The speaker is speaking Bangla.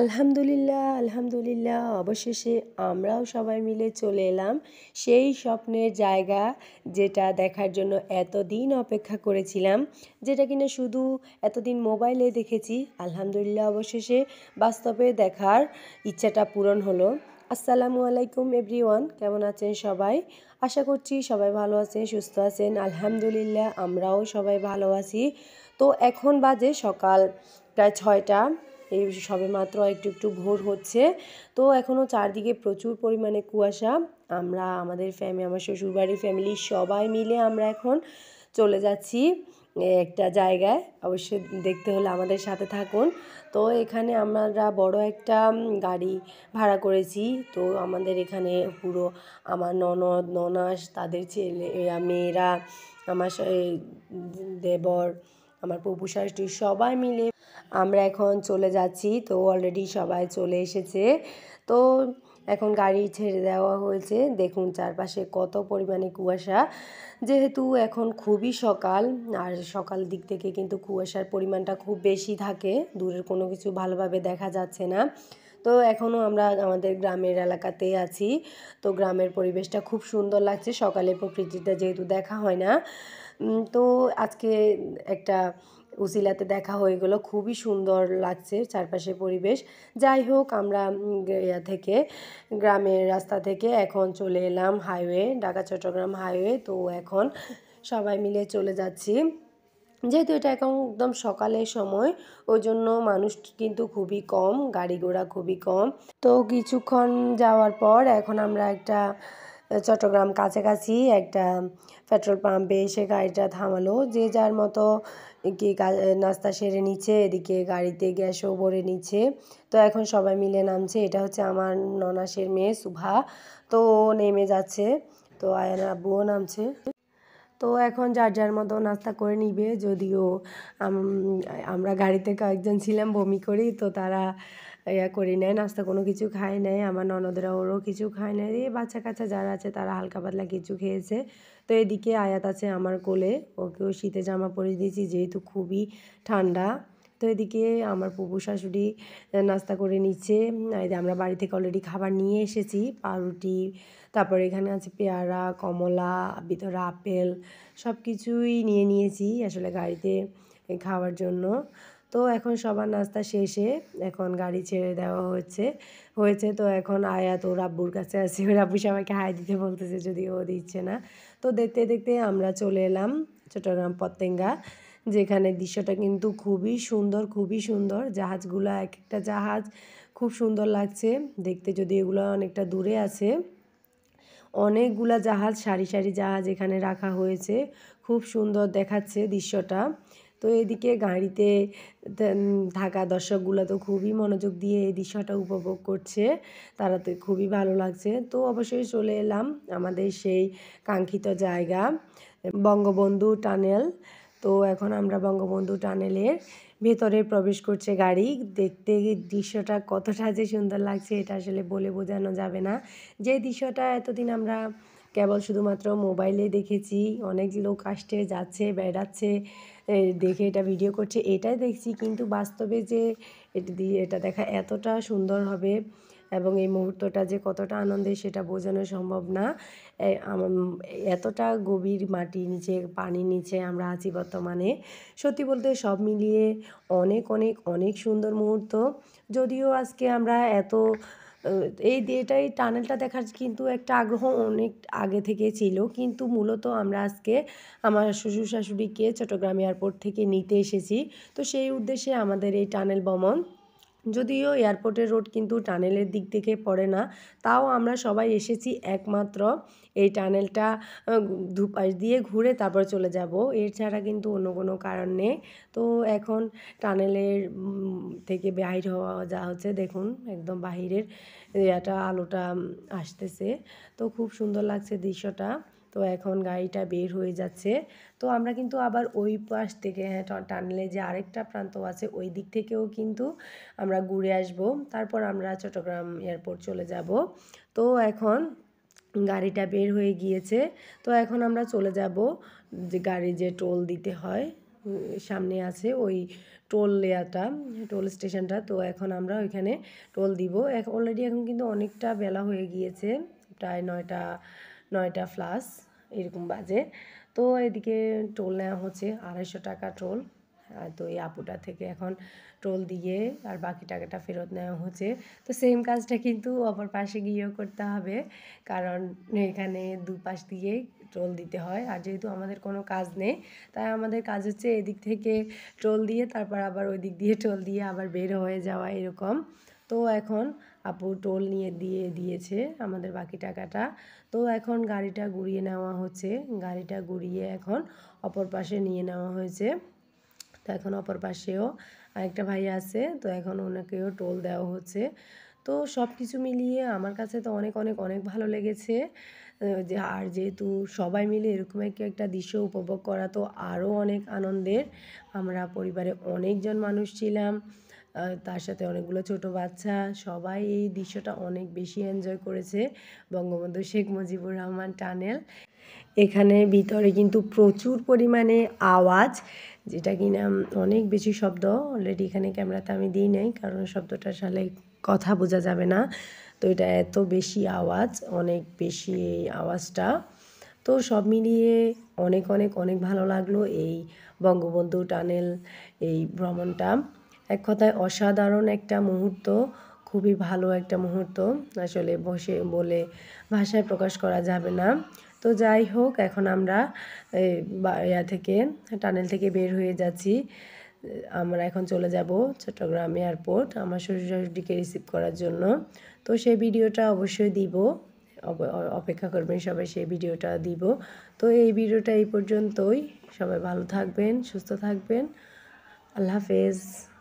আলহামদুলিল্লাহ আলহামদুলিল্লাহ অবশেষে আমরাও সবাই মিলে চলে এলাম সেই স্বপ্নের জায়গা যেটা দেখার জন্য এতদিন অপেক্ষা করেছিলাম যেটা কিনা শুধু এতদিন মোবাইলে দেখেছি আলহামদুলিল্লাহ অবশেষে বাস্তবে দেখার ইচ্ছাটা পূরণ হলো আসসালামু আলাইকুম এভরিওয়ান কেমন আছেন সবাই আশা করছি সবাই ভালো আছেন সুস্থ আছেন আলহামদুলিল্লাহ আমরাও সবাই ভালো আছি তো এখন বাজে সকাল প্রায় ছয়টা এই সবে মাত্র একটু একটু ভোর হচ্ছে তো এখনও চারদিকে প্রচুর পরিমাণে কুয়াশা আমরা আমাদের ফ্যামিলি আমার শ্বশুরবাড়ির ফ্যামিলি সবাই মিলে আমরা এখন চলে যাচ্ছি একটা জায়গায় অবশ্যই দেখতে হলে আমাদের সাথে থাকুন তো এখানে আমরা বড় একটা গাড়ি ভাড়া করেছি তো আমাদের এখানে পুরো আমার ননদ ননাস তাদের ছেলে মেয়েরা আমার দেবর আমার পপু সবাই মিলে আমরা এখন চলে যাচ্ছি তো অলরেডি সবাই চলে এসেছে তো এখন গাড়ি ছেড়ে দেওয়া হয়েছে দেখুন চারপাশে কত পরিমাণে কুয়াশা যেহেতু এখন খুবই সকাল আর সকাল দিক থেকে কিন্তু কুয়াশার পরিমাণটা খুব বেশি থাকে দূরের কোনো কিছু ভালোভাবে দেখা যাচ্ছে না তো এখনও আমরা আমাদের গ্রামের এলাকাতে আছি তো গ্রামের পরিবেশটা খুব সুন্দর লাগছে সকালে প্রকৃতিটা যেহেতু দেখা হয় না তো আজকে একটা উসিলাতে দেখা হয়ে গেলো খুবই সুন্দর লাগছে চারপাশে পরিবেশ যাই হোক আমরা ইয়া থেকে গ্রামের রাস্তা থেকে এখন চলে এলাম হাইওয়ে ঢাকা চট্টগ্রাম হাইওয়ে তো এখন সবাই মিলে চলে যাচ্ছি যেহেতু এটা এখন একদম সকালের সময় ওই জন্য মানুষ কিন্তু খুবই কম গাড়ি ঘোড়া খুবই কম তো কিছুক্ষণ যাওয়ার পর এখন আমরা একটা চট্টগ্রাম কাছাকাছি একটা পেট্রোল পাম্পে এসে গাড়িটা থামালো যে যার মতো কি নাস্তা সেরে নিচ্ছে এদিকে গাড়িতে গ্যাসও ভরে নিচ্ছে তো এখন সবাই মিলে নামছে এটা হচ্ছে আমার ননাসের মেয়ে সুভা তো নেমে যাচ্ছে তো আয়ার আব্বুও নামছে তো এখন যার যার মতো নাস্তা করে নিবে যদিও আমরা গাড়িতে কয়েকজন ছিলাম বমি করি তো তারা ইয়া করি নেয় নাস্তা কোনো কিছু খায় নাই আমার ননদরা ওরও কিছু খায় নাই এই বাচ্চা কাচ্চা যারা আছে তারা হালকা পাতলা কিছু খেয়েছে তো এদিকে আয়াত আছে আমার কোলে ওকেও শীতে জামা পরে দিয়েছি যেহেতু খুবই ঠান্ডা তো এদিকে আমার পুপু শাশুড়ি নাস্তা করে নিচ্ছে আমরা বাড়ি থেকে অলরেডি খাবার নিয়ে এসেছি পাউরুটি তারপর এখানে আছে পেয়ারা কমলা ভিতরে আপেল সব কিছুই নিয়ে নিয়েছি আসলে গাড়িতে খাওয়ার জন্য তো এখন সবার নাস্তা শেষে এখন গাড়ি ছেড়ে দেওয়া হচ্ছে হয়েছে তো এখন আয়া তো রাব্বুর কাছে আছে রাব্বু সবাইকে হাই দিতে বলতেছে যদি ও দিচ্ছে না তো দেখতে দেখতে আমরা চলে এলাম চট্টগ্রাম পতেঙ্গা যেখানে দৃশ্যটা কিন্তু খুবই সুন্দর খুবই সুন্দর জাহাজগুলো এক একটা জাহাজ খুব সুন্দর লাগছে দেখতে যদি এগুলো অনেকটা দূরে আছে অনেকগুলা জাহাজ সারি সারি জাহাজ এখানে রাখা হয়েছে খুব সুন্দর দেখাচ্ছে দৃশ্যটা তো এদিকে গাড়িতে থাকা দর্শকগুলো তো খুবই মনোযোগ দিয়ে এই দৃশ্যটা উপভোগ করছে তারা তো খুবই ভালো লাগছে তো অবশ্যই চলে এলাম আমাদের সেই কাঙ্ক্ষিত জায়গা বঙ্গবন্ধু টানেল তো এখন আমরা বঙ্গবন্ধু টানেলের ভেতরে প্রবেশ করছে গাড়ি দেখতে দৃশ্যটা কতটা যে সুন্দর লাগছে এটা আসলে বলে বোঝানো যাবে না যে দৃশ্যটা এতদিন আমরা কেবল শুধুমাত্র মোবাইলে দেখেছি অনেক লোক আসছে যাচ্ছে বেড়াচ্ছে দেখে এটা ভিডিও করছে এটাই দেখছি কিন্তু বাস্তবে যে এটা দিয়ে এটা দেখা এতটা সুন্দর হবে এবং এই মুহূর্তটা যে কতটা আনন্দের সেটা বোঝানো সম্ভব না এতটা গভীর মাটির নিচে পানির নিচে আমরা আছি বর্তমানে সত্যি বলতে সব মিলিয়ে অনেক অনেক অনেক সুন্দর মুহূর্ত যদিও আজকে আমরা এত এই দিয়েটাই এই টানেলটা দেখার কিন্তু একটা আগ্রহ অনেক আগে থেকে ছিল কিন্তু মূলত আমরা আজকে আমার শ্বশুর শাশুড়িকে চট্টগ্রাম এয়ারপোর্ট থেকে নিতে এসেছি তো সেই উদ্দেশ্যে আমাদের এই টানেল ভ্রমণ যদিও এয়ারপোর্টের রোড কিন্তু টানেলের দিক থেকে পড়ে না তাও আমরা সবাই এসেছি একমাত্র এই টানেলটা দুপাশ দিয়ে ঘুরে তারপর চলে যাব এর ছাড়া কিন্তু অন্য কোনো কারণ নেই তো এখন টানেলের থেকে বাহির হওয়া যা হচ্ছে দেখুন একদম বাহিরের এটা আলোটা আসতেছে তো খুব সুন্দর লাগছে দৃশ্যটা তো এখন গাড়িটা বের হয়ে যাচ্ছে তো আমরা কিন্তু আবার ওই পাশ থেকে হ্যাঁ টানলে যে আরেকটা প্রান্ত আছে ওই দিক থেকেও কিন্তু আমরা ঘুরে আসব তারপর আমরা চট্টগ্রাম এয়ারপোর্ট চলে যাব তো এখন গাড়িটা বের হয়ে গিয়েছে তো এখন আমরা চলে যাব যে গাড়ি যে টোল দিতে হয় সামনে আছে ওই টোল লেয়াটা টোল স্টেশনটা তো এখন আমরা ওইখানে টোল দিব অলরেডি এখন কিন্তু অনেকটা বেলা হয়ে গিয়েছে প্রায় নয়টা নয়টা ফ্লাস এরকম বাজে তো এদিকে টোল নেওয়া হচ্ছে আড়াইশো টাকা টোল তো এই আপুটা থেকে এখন টোল দিয়ে আর বাকি টাকাটা ফেরত নেওয়া হচ্ছে তো সেম কাজটা কিন্তু অপর পাশে গিয়েও করতে হবে কারণ এখানে দুপাশ দিয়ে টোল দিতে হয় আর যেহেতু আমাদের কোনো কাজ নেই তাই আমাদের কাজ হচ্ছে এদিক থেকে টোল দিয়ে তারপর আবার ওই দিক দিয়ে টোল দিয়ে আবার বের হয়ে যাওয়া এরকম তো এখন আপু টোল নিয়ে দিয়ে দিয়েছে আমাদের বাকি টাকাটা তো এখন গাড়িটা ঘুরিয়ে নেওয়া হচ্ছে গাড়িটা ঘুরিয়ে এখন অপর পাশে নিয়ে নেওয়া হয়েছে তো এখন অপর পাশেও আরেকটা ভাই আছে তো এখন ওনাকেও টোল দেওয়া হচ্ছে তো সব কিছু মিলিয়ে আমার কাছে তো অনেক অনেক অনেক ভালো লেগেছে যে আর যেহেতু সবাই মিলে এরকম একটা দৃশ্য উপভোগ করা তো আরও অনেক আনন্দের আমরা পরিবারে অনেকজন মানুষ ছিলাম তার সাথে অনেকগুলো ছোট বাচ্চা সবাই এই দৃশ্যটা অনেক বেশি এনজয় করেছে বঙ্গবন্ধু শেখ মুজিবুর রহমান টানেল এখানে ভিতরে কিন্তু প্রচুর পরিমাণে আওয়াজ যেটা কিনা অনেক বেশি শব্দ অলরেডি এখানে ক্যামেরাতে আমি দিই নাই কারণ শব্দটা সালে কথা বোঝা যাবে না তো এটা এত বেশি আওয়াজ অনেক বেশি এই আওয়াজটা তো সব মিলিয়ে অনেক অনেক অনেক ভালো লাগলো এই বঙ্গবন্ধু টানেল এই ভ্রমণটা এক কথায় অসাধারণ একটা মুহূর্ত খুবই ভালো একটা মুহূর্ত আসলে বসে বলে ভাষায় প্রকাশ করা যাবে না তো যাই হোক এখন আমরা ইয়া থেকে টানেল থেকে বের হয়ে যাচ্ছি আমরা এখন চলে যাব চট্টগ্রাম এয়ারপোর্ট আমার শ্বশুর শাশুড়িকে রিসিভ করার জন্য তো সেই ভিডিওটা অবশ্যই দিব অপেক্ষা করবেন সবাই সেই ভিডিওটা দিব তো এই ভিডিওটা এই পর্যন্তই সবাই ভালো থাকবেন সুস্থ থাকবেন আল্লাহ হাফেজ